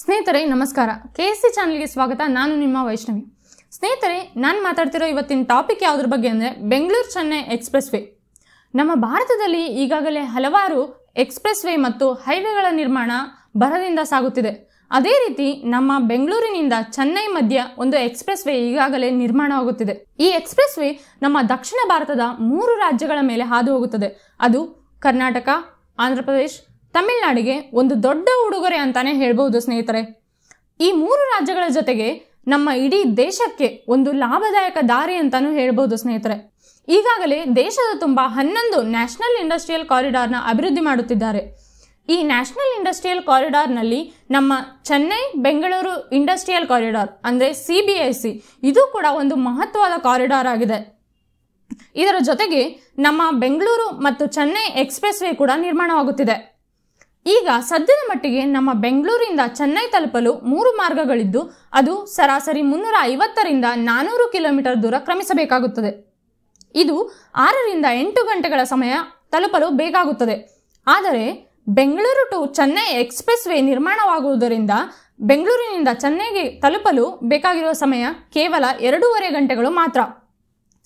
ಸ್ನೇಹಿತರೆ ನಮಸ್ಕಾರ K S C ಚಾನಲ್ಗೆ ಸ್ವಾಗತ ನಾನು ನಿಮ್ಮ ವೈಷ್ಣವಿ ಸ್ನೇಹಿತರೆ ನಾನು ಮಾತಾಡ್ತಿರೋ ಇವತ್ತಿನ ಟಾಪಿಕ್ ಯಾವುದ್ರ ಬಗ್ಗೆ ಅಂದರೆ ಬೆಂಗಳೂರು ಚೆನ್ನೈ ಎಕ್ಸ್ಪ್ರೆಸ್ ವೇ ನಮ್ಮ ಭಾರತದಲ್ಲಿ ಈಗಾಗಲೇ ಹಲವಾರು ಎಕ್ಸ್ಪ್ರೆಸ್ ವೇ ಮತ್ತು ಹೈವೇಗಳ ನಿರ್ಮಾಣ ಬರದಿಂದ ಸಾಗುತ್ತಿದೆ ಅದೇ ರೀತಿ ನಮ್ಮ ಬೆಂಗಳೂರಿನಿಂದ ಚೆನ್ನೈ ಮಧ್ಯ ಒಂದು ಎಕ್ಸ್ಪ್ರೆಸ್ ವೇ ಈಗಾಗಲೇ ನಿರ್ಮಾಣವಾಗುತ್ತಿದೆ ಈ ಎಕ್ಸ್ಪ್ರೆಸ್ ವೇ ನಮ್ಮ ದಕ್ಷಿಣ ಭಾರತದ ಮೂರು ರಾಜ್ಯಗಳ ಮೇಲೆ ಹಾದು ಹೋಗುತ್ತದೆ ಅದು ಕರ್ನಾಟಕ ಆಂಧ್ರ ಪ್ರದೇಶ್ ತಮಿಳುನಾಡಿಗೆ ಒಂದು ದೊಡ್ಡ ಉಡುಗೊರೆ ಅಂತಾನೆ ಹೇಳ್ಬಹುದು ಸ್ನೇಹಿತರೆ ಈ ಮೂರು ರಾಜ್ಯಗಳ ಜೊತೆಗೆ ನಮ್ಮ ಇಡೀ ದೇಶಕ್ಕೆ ಒಂದು ಲಾಭದಾಯಕ ದಾರಿ ಅಂತಾನೂ ಹೇಳ್ಬೋದು ಸ್ನೇಹಿತರೆ ಈಗಾಗಲೇ ದೇಶದ ತುಂಬ ಹನ್ನೊಂದು ನ್ಯಾಷನಲ್ ಇಂಡಸ್ಟ್ರಿಯಲ್ ಕಾರಿಡಾರ್ನ ಅಭಿವೃದ್ಧಿ ಮಾಡುತ್ತಿದ್ದಾರೆ ಈ ನ್ಯಾಷನಲ್ ಇಂಡಸ್ಟ್ರಿಯಲ್ ಕಾರಿಡಾರ್ನಲ್ಲಿ ನಮ್ಮ ಚೆನ್ನೈ ಬೆಂಗಳೂರು ಇಂಡಸ್ಟ್ರಿಯಲ್ ಕಾರಿಡಾರ್ ಅಂದರೆ ಸಿ ಬಿ ಐ ಸಿ ಇದು ಕೂಡ ಒಂದು ಮಹತ್ವದ ಕಾರಿಡಾರ್ ಆಗಿದೆ ಇದರ ಜೊತೆಗೆ ನಮ್ಮ ಬೆಂಗಳೂರು ಮತ್ತು ಚೆನ್ನೈ ಎಕ್ಸ್ಪ್ರೆಸ್ ವೇ ಕೂಡ ನಿರ್ಮಾಣವಾಗುತ್ತಿದೆ ಈಗ ಸದ್ಯದ ಮಟ್ಟಿಗೆ ನಮ್ಮ ಬೆಂಗಳೂರಿಂದ ಚೆನ್ನೈ ತಲುಪಲು ಮೂರು ಮಾರ್ಗಗಳಿದ್ದು ಅದು ಸರಾಸರಿ ಮುನ್ನೂರ ಐವತ್ತರಿಂದ ನಾನೂರು ಕಿಲೋಮೀಟರ್ ದೂರ ಕ್ರಮಿಸಬೇಕಾಗುತ್ತದೆ ಇದು ಆರರಿಂದ ಎಂಟು ಗಂಟೆಗಳ ಸಮಯ ತಲುಪಲು ಬೇಕಾಗುತ್ತದೆ ಆದರೆ Bengaluru to Chennai expressway ನಿರ್ಮಾಣವಾಗುವುದರಿಂದ ಬೆಂಗಳೂರಿನಿಂದ ಚೆನ್ನೈಗೆ ತಲುಪಲು ಬೇಕಾಗಿರುವ ಸಮಯ ಕೇವಲ ಎರಡೂವರೆ ಗಂಟೆಗಳು ಮಾತ್ರ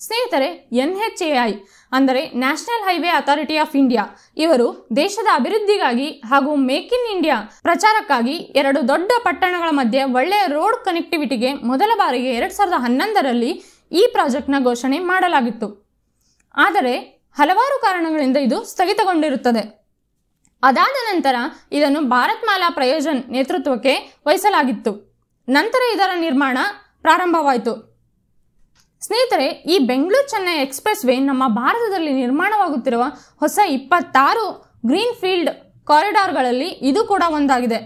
ಸ್ನೇಹಿತರೆ ಎನ್ ಎಚ್ ಎ ಐ ಅಂದರೆ national highway authority of India ಇವರು ದೇಶದ ಅಭಿವೃದ್ಧಿಗಾಗಿ ಹಾಗೂ ಮೇಕ್ ಇನ್ ಇಂಡಿಯಾ ಪ್ರಚಾರಕ್ಕಾಗಿ ಎರಡು ದೊಡ್ಡ ಪಟ್ಟಣಗಳ ಮಧ್ಯೆ ಒಳ್ಳೆಯ ರೋಡ್ ಕನೆಕ್ಟಿವಿಟಿಗೆ ಮೊದಲ ಬಾರಿಗೆ ಎರಡು ಸಾವಿರದ ಹನ್ನೊಂದರಲ್ಲಿ ಈ ಪ್ರಾಜೆಕ್ಟ್ನ ಘೋಷಣೆ ಮಾಡಲಾಗಿತ್ತು ಆದರೆ ಹಲವಾರು ಕಾರಣಗಳಿಂದ ಇದು ಸ್ಥಗಿತಗೊಂಡಿರುತ್ತದೆ ಅದಾದ ನಂತರ ಇದನ್ನು ಭಾರತ್ ಮಾಲಾ ಪ್ರಯೋಜನ್ ನೇತೃತ್ವಕ್ಕೆ ವಹಿಸಲಾಗಿತ್ತು ನಂತರ ಇದರ ನಿರ್ಮಾಣ ಪ್ರಾರಂಭವಾಯಿತು ಸ್ನೇಹಿತರೆ ಈ ಬೆಂಗಳೂರು ಚೆನ್ನೈ ಎಕ್ಸ್ಪ್ರೆಸ್ ವೇ ನಮ್ಮ ಭಾರತದಲ್ಲಿ ನಿರ್ಮಾಣವಾಗುತ್ತಿರುವ ಹೊಸ ಇಪ್ಪತ್ತಾರು ಗ್ರೀನ್ ಫೀಲ್ಡ್ ಕಾರಿಡಾರ್ಗಳಲ್ಲಿ ಇದು ಕೂಡ ಒಂದಾಗಿದೆ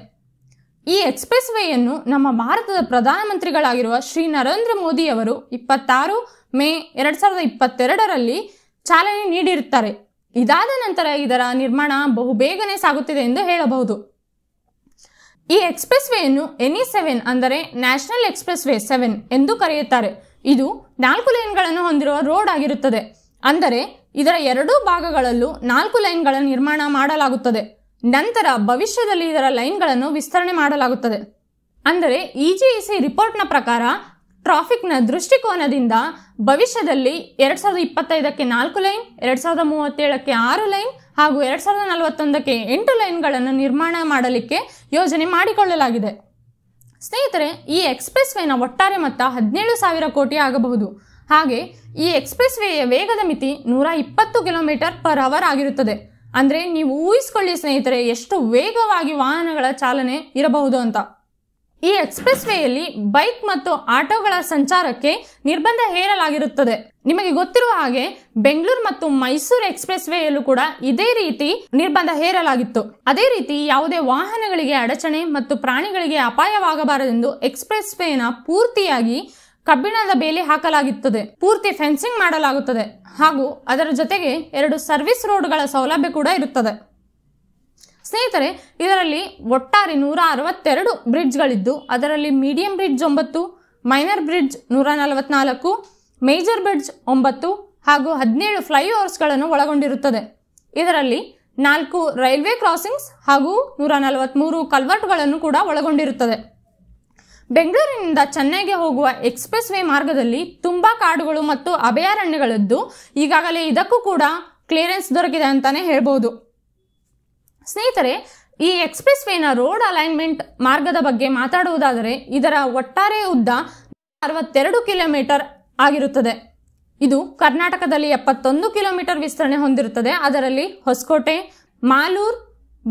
ಈ ಎಕ್ಸ್ಪ್ರೆಸ್ ವೇಯನ್ನು ನಮ್ಮ ಭಾರತದ ಪ್ರಧಾನಮಂತ್ರಿಗಳಾಗಿರುವ ಶ್ರೀ ನರೇಂದ್ರ ಮೋದಿಯವರು ಇಪ್ಪತ್ತಾರು ಮೇ ಎರಡ್ ಸಾವಿರದ ಇಪ್ಪತ್ತೆರಡರಲ್ಲಿ ಚಾಲನೆ ನೀಡಿರುತ್ತಾರೆ ಇದಾದ ನಂತರ ಇದರ ನಿರ್ಮಾಣ ಬಹುಬೇಗನೆ ಸಾಗುತ್ತಿದೆ ಎಂದು ಹೇಳಬಹುದು ಈ ಎಕ್ಸ್ಪ್ರೆಸ್ ವೇಯನ್ನು ಎನಿ ಸೆವೆನ್ ಅಂದರೆ ನ್ಯಾಷನಲ್ ಎಕ್ಸ್ಪ್ರೆಸ್ ವೇ ಸೆವೆನ್ ಎಂದು ಕರೆಯುತ್ತಾರೆ ಇದು ನಾಲ್ಕು ಲೈನ್ಗಳನ್ನು ಹೊಂದಿರುವ ರೋಡ್ ಆಗಿರುತ್ತದೆ ಅಂದರೆ ಇದರ ಎರಡೂ ಭಾಗಗಳಲ್ಲೂ ನಾಲ್ಕು ಲೈನ್ಗಳ ನಿರ್ಮಾಣ ಮಾಡಲಾಗುತ್ತದೆ ನಂತರ ಭವಿಷ್ಯದಲ್ಲಿ ಇದರ ಲೈನ್ಗಳನ್ನು ವಿಸ್ತರಣೆ ಮಾಡಲಾಗುತ್ತದೆ ಅಂದರೆ ಇ ಜಿ ಸಿ ರಿಪೋರ್ಟ್ನ ಪ್ರಕಾರ ಟ್ರಾಫಿಕ್ನ ದೃಷ್ಟಿಕೋನದಿಂದ ಭವಿಷ್ಯದಲ್ಲಿ ಎರಡು ಸಾವಿರದ ಇಪ್ಪತ್ತೈದಕ್ಕೆ ನಾಲ್ಕು ಲೈನ್ ಎರಡು ಸಾವಿರದ ಮೂವತ್ತೇಳಕ್ಕೆ ಆರು ಲೈನ್ ಹಾಗೂ ಎರಡ್ ಸಾವಿರದ ನಲವತ್ತೊಂದಕ್ಕೆ ಎಂಟು ಲೈನ್ಗಳನ್ನು ನಿರ್ಮಾಣ ಮಾಡಲಿಕ್ಕೆ ಯೋಜನೆ ಮಾಡಿಕೊಳ್ಳಲಾಗಿದೆ ಸ್ನೇಹಿತರೆ ಈ ಎಕ್ಸ್ಪ್ರೆಸ್ ವೇನ ಒಟ್ಟಾರೆ ಮೊತ್ತ ಹದಿನೇಳು ಸಾವಿರ ಕೋಟಿ ಆಗಬಹುದು ಹಾಗೆ ಈ ಎಕ್ಸ್ಪ್ರೆಸ್ ವೇಯ ವೇಗದ ಮಿತಿ ನೂರ ಇಪ್ಪತ್ತು ಕಿಲೋಮೀಟರ್ ಪರ್ ಅವರ್ ಆಗಿರುತ್ತದೆ ಅಂದ್ರೆ ನೀವು ಊಹಿಸಿಕೊಳ್ಳಿ ಸ್ನೇಹಿತರೆ ಎಷ್ಟು ವೇಗವಾಗಿ ವಾಹನಗಳ ಚಾಲನೆ ಇರಬಹುದು ಅಂತ ಈ ಎಕ್ಸ್ಪ್ರೆಸ್ ವೇಯಲ್ಲಿ ಬೈಕ್ ಮತ್ತು ಆಟೋಗಳ ಸಂಚಾರಕ್ಕೆ ನಿರ್ಬಂಧ ಹೇರಲಾಗಿರುತ್ತದೆ ನಿಮಗೆ ಗೊತ್ತಿರುವ ಹಾಗೆ ಬೆಂಗಳೂರು ಮತ್ತು ಮೈಸೂರು ಎಕ್ಸ್ಪ್ರೆಸ್ ವೇಯಲ್ಲೂ ಕೂಡ ಇದೇ ರೀತಿ ನಿರ್ಬಂಧ ಹೇರಲಾಗಿತ್ತು ಅದೇ ರೀತಿ ಯಾವುದೇ ವಾಹನಗಳಿಗೆ ಅಡಚಣೆ ಮತ್ತು ಪ್ರಾಣಿಗಳಿಗೆ ಅಪಾಯವಾಗಬಾರದೆಂದು ಎಕ್ಸ್ಪ್ರೆಸ್ ವೇನ ಪೂರ್ತಿಯಾಗಿ ಕಬ್ಬಿಣದ ಬೇಲಿ ಹಾಕಲಾಗುತ್ತದೆ ಪೂರ್ತಿ ಫೆನ್ಸಿಂಗ್ ಮಾಡಲಾಗುತ್ತದೆ ಹಾಗೂ ಅದರ ಜೊತೆಗೆ ಎರಡು ಸರ್ವಿಸ್ ರೋಡ್ಗಳ ಸೌಲಭ್ಯ ಕೂಡ ಇರುತ್ತದೆ ಸ್ನೇಹಿತರೆ ಇದರಲ್ಲಿ ಒಟ್ಟಾರೆ ನೂರ ಅರವತ್ತೆರಡು ಬ್ರಿಡ್ಜ್ಗಳಿದ್ದು ಅದರಲ್ಲಿ ಮೀಡಿಯಂ ಬ್ರಿಡ್ಜ್ ಒಂಬತ್ತು ಮೈನರ್ ಬ್ರಿಡ್ಜ್ ನೂರ ನಲವತ್ನಾಲ್ಕು ಮೇಜರ್ ಬ್ರಿಡ್ಜ್ ಒಂಬತ್ತು ಹಾಗೂ ಹದಿನೇಳು ಫ್ಲೈಓವರ್ಸ್ಗಳನ್ನು ಒಳಗೊಂಡಿರುತ್ತದೆ ಇದರಲ್ಲಿ ನಾಲ್ಕು ರೈಲ್ವೆ ಕ್ರಾಸಿಂಗ್ಸ್ ಹಾಗೂ ನೂರ ನಲವತ್ತ್ಮೂರು ಕಲ್ವರ್ಟ್ಗಳನ್ನು ಕೂಡ ಒಳಗೊಂಡಿರುತ್ತದೆ ಬೆಂಗಳೂರಿನಿಂದ ಚೆನ್ನೈಗೆ ಹೋಗುವ ಎಕ್ಸ್ಪ್ರೆಸ್ ವೇ ಮಾರ್ಗದಲ್ಲಿ ತುಂಬ ಕಾಡುಗಳು ಮತ್ತು ಅಭಯಾರಣ್ಯಗಳಿದ್ದು ಈಗಾಗಲೇ ಇದಕ್ಕೂ ಕೂಡ ಕ್ಲಿಯರೆನ್ಸ್ ದೊರಕಿದೆ ಅಂತಲೇ ಹೇಳ್ಬೋದು ಸ್ನೇಹಿತರೆ ಈ ಎಕ್ಸ್ಪ್ರೆಸ್ ವೇನ ರೋಡ್ ಅಲೈನ್ಮೆಂಟ್ ಮಾರ್ಗದ ಬಗ್ಗೆ ಮಾತಾಡುವುದಾದರೆ ಇದರ ಒಟ್ಟಾರೆ ಉದ್ದ ಅರವತ್ತೆರಡು ಕಿಲೋಮೀಟರ್ ಆಗಿರುತ್ತದೆ ಇದು ಕರ್ನಾಟಕದಲ್ಲಿ ಎಪ್ಪತ್ತೊಂದು ಕಿಲೋಮೀಟರ್ ವಿಸ್ತರಣೆ ಹೊಂದಿರುತ್ತದೆ ಅದರಲ್ಲಿ ಹೊಸಕೋಟೆ ಮಾಲೂರ್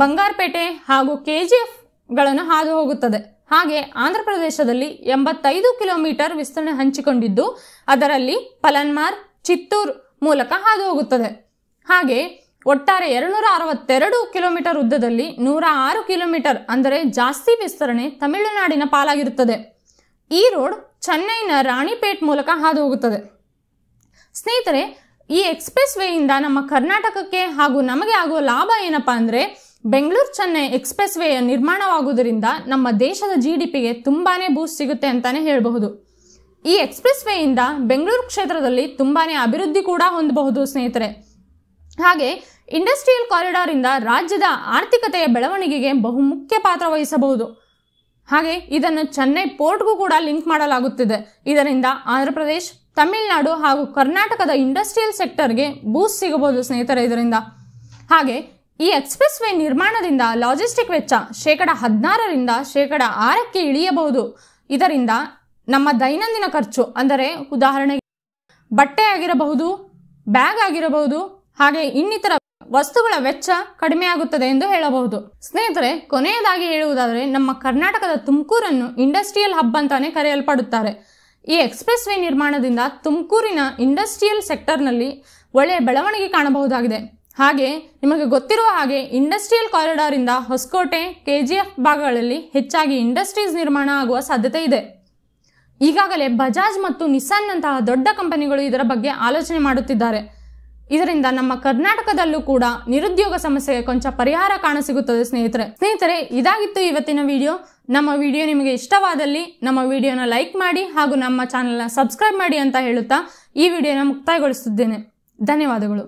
ಬಂಗಾರಪೇಟೆ ಹಾಗೂ ಕೆ ಜಿ ಎಫ್ಗಳನ್ನು ಹಾದು ಹೋಗುತ್ತದೆ ಹಾಗೆ ಆಂಧ್ರ ಪ್ರದೇಶದಲ್ಲಿ ಎಂಬತ್ತೈದು ಕಿಲೋಮೀಟರ್ ವಿಸ್ತರಣೆ ಹಂಚಿಕೊಂಡಿದ್ದು ಅದರಲ್ಲಿ ಪಲನ್ಮಾರ್ ಚಿತ್ತೂರ್ ಮೂಲಕ ಹಾದು ಹೋಗುತ್ತದೆ ಹಾಗೆ ಒಟ್ಟಾರೆ ಎರಡ್ನೂರ ಅರವತ್ತೆರಡು ಕಿಲೋಮೀಟರ್ ಉದ್ದದಲ್ಲಿ ನೂರ ಆರು ಕಿಲೋಮೀಟರ್ ಅಂದರೆ ಜಾಸ್ತಿ ವಿಸ್ತರಣೆ ತಮಿಳುನಾಡಿನ ಪಾಲಾಗಿರುತ್ತದೆ ಈ ರೋಡ್ ಚೆನ್ನೈನ ರಾಣಿಪೇಟ್ ಮೂಲಕ ಹಾದು ಹೋಗುತ್ತದೆ ಸ್ನೇಹಿತರೆ ಈ ಎಕ್ಸ್ಪ್ರೆಸ್ ವೇಯಿಂದ ನಮ್ಮ ಕರ್ನಾಟಕಕ್ಕೆ ಹಾಗೂ ನಮಗೆ ಆಗುವ ಲಾಭ ಏನಪ್ಪಾ ಅಂದರೆ ಬೆಂಗಳೂರು ಚೆನ್ನೈ ಎಕ್ಸ್ಪ್ರೆಸ್ ವೇಯ ನಿರ್ಮಾಣವಾಗುವುದರಿಂದ ನಮ್ಮ ದೇಶದ ಜಿ ಡಿ ಪಿಗೆ ತುಂಬಾ ಬೂಸ್ಟ್ ಸಿಗುತ್ತೆ ಅಂತಾನೆ ಹೇಳಬಹುದು ಈ ಎಕ್ಸ್ಪ್ರೆಸ್ ವೇಯಿಂದ ಬೆಂಗಳೂರು ಕ್ಷೇತ್ರದಲ್ಲಿ ತುಂಬಾ ಅಭಿವೃದ್ಧಿ ಕೂಡ ಹೊಂದಬಹುದು ಸ್ನೇಹಿತರೆ ಹಾಗೆ ಇಂಡಸ್ಟ್ರಿಯಲ್ ಕಾರಿಡಾರ್ ಇಂದ ರಾಜ್ಯದ ಆರ್ಥಿಕತೆಯ ಬೆಳವಣಿಗೆಗೆ ಬಹುಮುಖ್ಯ ಪಾತ್ರ ವಹಿಸಬಹುದು ಹಾಗೆ ಇದನ್ನು ಚೆನ್ನೈ ಪೋರ್ಟ್ಗೂ ಕೂಡ ಲಿಂಕ್ ಮಾಡಲಾಗುತ್ತಿದೆ ಇದರಿಂದ ಆಂಧ್ರಪ್ರದೇಶ ತಮಿಳುನಾಡು ಹಾಗೂ ಕರ್ನಾಟಕದ ಇಂಡಸ್ಟ್ರಿಯಲ್ ಸೆಕ್ಟರ್ಗೆ ಬೂಸ್ ಸಿಗಬಹುದು ಸ್ನೇಹಿತರೆ ಇದರಿಂದ ಹಾಗೆ ಈ ಎಕ್ಸ್ಪ್ರೆಸ್ ವೇ ನಿರ್ಮಾಣದಿಂದ ಲಾಜಿಸ್ಟಿಕ್ ವೆಚ್ಚ ಶೇಕಡ ಹದಿನಾರರಿಂದ ಶೇಕಡ ಆರಕ್ಕೆ ಇಳಿಯಬಹುದು ಇದರಿಂದ ನಮ್ಮ ದೈನಂದಿನ ಖರ್ಚು ಅಂದರೆ ಉದಾಹರಣೆಗೆ ಬಟ್ಟೆ ಆಗಿರಬಹುದು ಬ್ಯಾಗ್ ಆಗಿರಬಹುದು ಹಾಗೆ ಇನ್ನಿತರ ವಸ್ತುಗಳ ವೆಚ್ಚ ಕಡಿಮೆಯಾಗುತ್ತದೆ ಎಂದು ಹೇಳಬಹುದು ಸ್ನೇಹಿತರೆ ಕೊನೆಯದಾಗಿ ಹೇಳುವುದಾದರೆ ನಮ್ಮ ಕರ್ನಾಟಕದ ತುಮಕೂರನ್ನು ಇಂಡಸ್ಟ್ರಿಯಲ್ ಹಬ್ ಅಂತಾನೆ ಕರೆಯಲ್ಪಡುತ್ತಾರೆ ಈ ಎಕ್ಸ್ಪ್ರೆಸ್ ವೇ ನಿರ್ಮಾಣದಿಂದ ತುಮಕೂರಿನ ಇಂಡಸ್ಟ್ರಿಯಲ್ ಸೆಕ್ಟರ್ನಲ್ಲಿ ಒಳ್ಳೆಯ ಬೆಳವಣಿಗೆ ಕಾಣಬಹುದಾಗಿದೆ ಹಾಗೆ ನಿಮಗೆ ಗೊತ್ತಿರುವ ಹಾಗೆ ಇಂಡಸ್ಟ್ರಿಯಲ್ ಇಂದ ಹೊಸಕೋಟೆ ಕೆ ಜಿ ಎಫ್ ಭಾಗಗಳಲ್ಲಿ ಹೆಚ್ಚಾಗಿ ಇಂಡಸ್ಟ್ರೀಸ್ ನಿರ್ಮಾಣ ಆಗುವ ಸಾಧ್ಯತೆ ಇದೆ ಈಗಾಗಲೇ ಬಜಾಜ್ ಮತ್ತು ನಿಸಾನ್ ನಂತಹ ದೊಡ್ಡ ಕಂಪನಿಗಳು ಇದರ ಬಗ್ಗೆ ಆಲೋಚನೆ ಮಾಡುತ್ತಿದ್ದಾರೆ ಇದರಿಂದ ನಮ್ಮ ಕರ್ನಾಟಕದಲ್ಲೂ ಕೂಡ ನಿರುದ್ಯೋಗ ಸಮಸ್ಯೆಗೆ ಕೊಂಚ ಪರಿಹಾರ ಕಾಣ ಸಿಗುತ್ತದೆ ಸ್ನೇಹಿತರೆ ಸ್ನೇಹಿತರೆ ಇದಾಗಿತ್ತು ಇವತ್ತಿನ ವಿಡಿಯೋ ನಮ್ಮ ವಿಡಿಯೋ ನಿಮಗೆ ಇಷ್ಟವಾದಲ್ಲಿ ನಮ್ಮ ವಿಡಿಯೋನ ಲೈಕ್ ಮಾಡಿ ಹಾಗೂ ನಮ್ಮ ಚಾನೆಲ್ನ ಸಬ್ಸ್ಕ್ರೈಬ್ ಮಾಡಿ ಅಂತ ಹೇಳುತ್ತಾ ಈ ವಿಡಿಯೋನ ಮುಕ್ತಾಯಗೊಳಿಸುತ್ತೇನೆ ಧನ್ಯವಾದಗಳು